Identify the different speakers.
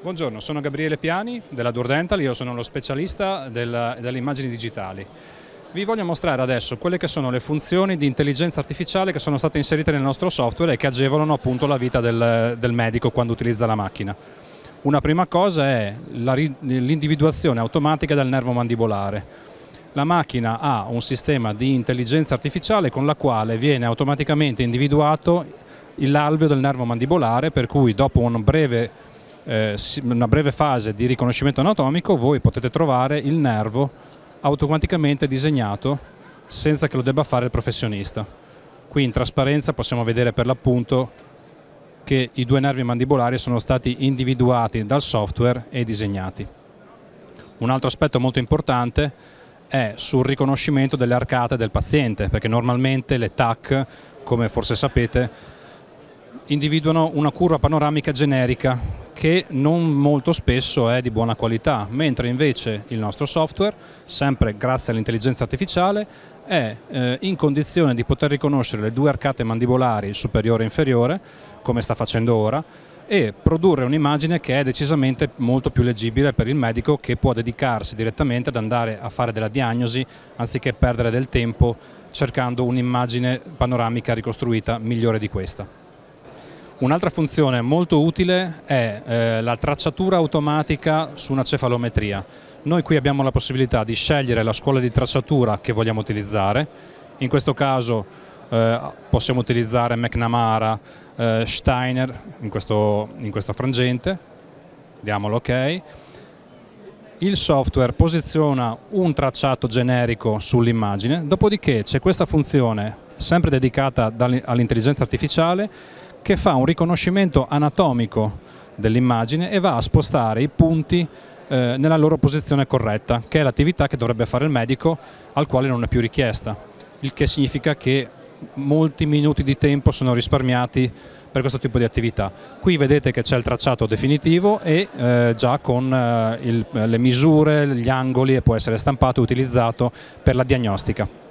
Speaker 1: Buongiorno, sono Gabriele Piani della DurDental, io sono lo specialista della, delle immagini digitali. Vi voglio mostrare adesso quelle che sono le funzioni di intelligenza artificiale che sono state inserite nel nostro software e che agevolano appunto la vita del, del medico quando utilizza la macchina. Una prima cosa è l'individuazione automatica del nervo mandibolare la macchina ha un sistema di intelligenza artificiale con la quale viene automaticamente individuato l'alveo del nervo mandibolare per cui dopo un breve, eh, una breve fase di riconoscimento anatomico voi potete trovare il nervo automaticamente disegnato senza che lo debba fare il professionista. Qui in trasparenza possiamo vedere per l'appunto che i due nervi mandibolari sono stati individuati dal software e disegnati. Un altro aspetto molto importante è sul riconoscimento delle arcate del paziente, perché normalmente le TAC, come forse sapete, individuano una curva panoramica generica che non molto spesso è di buona qualità, mentre invece il nostro software, sempre grazie all'intelligenza artificiale, è eh, in condizione di poter riconoscere le due arcate mandibolari superiore e inferiore, come sta facendo ora, e produrre un'immagine che è decisamente molto più leggibile per il medico che può dedicarsi direttamente ad andare a fare della diagnosi anziché perdere del tempo cercando un'immagine panoramica ricostruita migliore di questa. Un'altra funzione molto utile è eh, la tracciatura automatica su una cefalometria. Noi qui abbiamo la possibilità di scegliere la scuola di tracciatura che vogliamo utilizzare, in questo caso eh, possiamo utilizzare McNamara, eh, Steiner in, questo, in questa frangente, diamolo ok. Il software posiziona un tracciato generico sull'immagine, dopodiché c'è questa funzione sempre dedicata all'intelligenza artificiale che fa un riconoscimento anatomico dell'immagine e va a spostare i punti eh, nella loro posizione corretta, che è l'attività che dovrebbe fare il medico al quale non è più richiesta, il che significa che molti minuti di tempo sono risparmiati per questo tipo di attività. Qui vedete che c'è il tracciato definitivo e eh, già con eh, il, le misure, gli angoli e può essere stampato e utilizzato per la diagnostica.